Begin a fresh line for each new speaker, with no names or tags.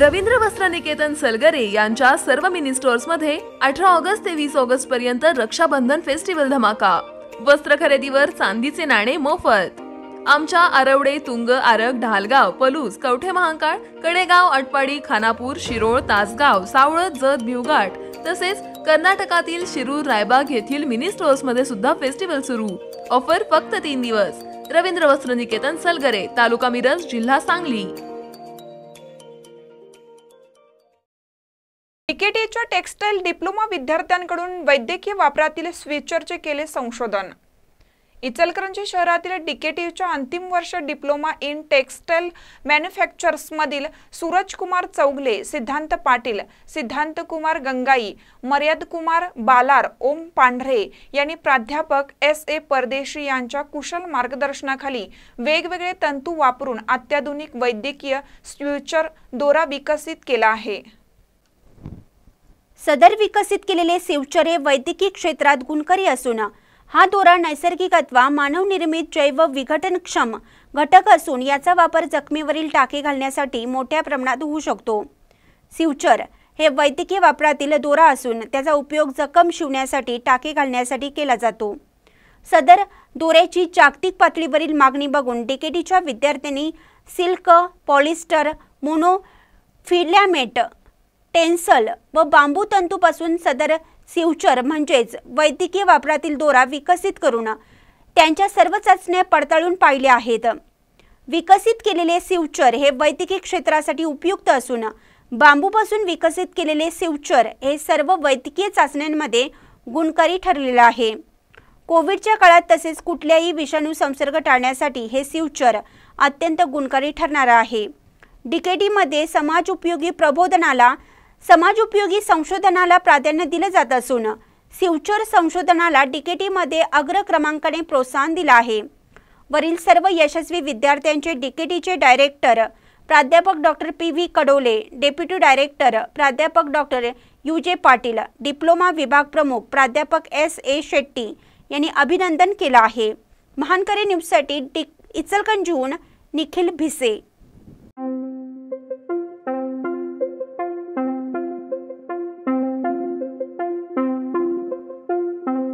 रवींद्र वस्त्र निकेतन सलगरे यांच्या सर्व मिनी स्टोअर्स मध्ये अठरा ऑगस्ट ते वीस ऑगस्ट पर्यंत रक्षाबंधन फेस्टिवल धमाका वस्त्र खरेदीवर चांदीचे नाणे मोफत आमच्या आरवडे तुंग आरग ढालगाव पलूस कवठे महांकाळ कडेगाव अटपाडी खानापूर शिरोळ तासगाव सावळ जत भिवघाट तसेच कर्नाटकातील शिरूर रायबाग येथील मिनी स्टोअर्स मध्ये सुद्धा फेस्टिवल सुरू ऑफर फक्त तीन दिवस रवींद्र वस्त्र निकेतन सलगरे तालुका मिरज जिल्हा सांगली
डिकेटीच्या टेक्स्टाईल डिप्लोमा विद्यार्थ्यांकडून वैद्यकीय वापरातील स्विचरचे केले संशोधन इचलकरंजी शहरातील डिकेटीच्या अंतिम वर्ष डिप्लोमा इन टेक्स्टाईल मॅन्युफॅक्चर्समधील सूरजकुमार चौगले सिद्धांत पाटील सिद्धांतकुमार गंगाई मर्यादकुमार बालार ओम पांढरे यांनी प्राध्यापक एस ए परदेशी यांच्या कुशल मार्गदर्शनाखाली वेगवेगळे तंतू वापरून अत्याधुनिक वैद्यकीय
स्विचर दोरा विकसित केला आहे सदर विकसित केलेले शिवचरे वैद्यकीय क्षेत्रात गुणकरी असून हा दोरा नैसर्गिक अथवा मानवनिर्मित जैव विघटनक्षम घटक असून याचा वापर जखमीवरील टाके घालण्यासाठी मोठ्या प्रमाणात होऊ शकतो सिवचर हे वैद्यकीय वापरातील दोरा असून त्याचा उपयोग जखम शिवण्यासाठी टाके घालण्यासाठी केला जातो सदर दोऱ्याची जागतिक पातळीवरील मागणी बघून डीकेटीच्या विद्यार्थ्यांनी silk polyester mono filament tencel व बांबू तंतूपासून सदर सिवचर म्हणजेच वैद्यकीय वापरातील दोरा विकसित करून त्यांच्या सर्व चाचण्या पडताळून पाहिल्या आहेत विकसित केलेले सिवचर हे वैद्यकीय क्षेत्रासाठी उपयुक्त असून बांबूपासून विकसित केलेले सिवचर हे सर्व वैद्यकीय चाचण्यांमध्ये गुणकारी ठरलेलं आहे कोविडच्या काळात तसेच कुठल्याही विषाणू संसर्ग टाळण्यासाठी हे सिवचर अत्यंत गुणकारी ठरणार आहे डिकेडीमध्ये समाज उपयोगी प्रबोधनाला समाज उपयोगी संशोधनाला प्राधान्य दिलं जात असून फ्युचर संशोधनाला डीकेटीमध्ये अग्र क्रमांकाने प्रोत्साहन दिलं आहे वरील सर्व यशस्वी विद्यार्थ्यांचे डीकेटीचे डायरेक्टर प्राध्यापक doctor P V Kadole deputy director प्राध्यापक doctor U J Patil diploma विभाग प्रमुख प्राध्यापक एस ए शेट्टी यांनी अभिनंदन केलं आहे महानकरी न्यूजसाठी डि इचलकंजून निखिल भिसे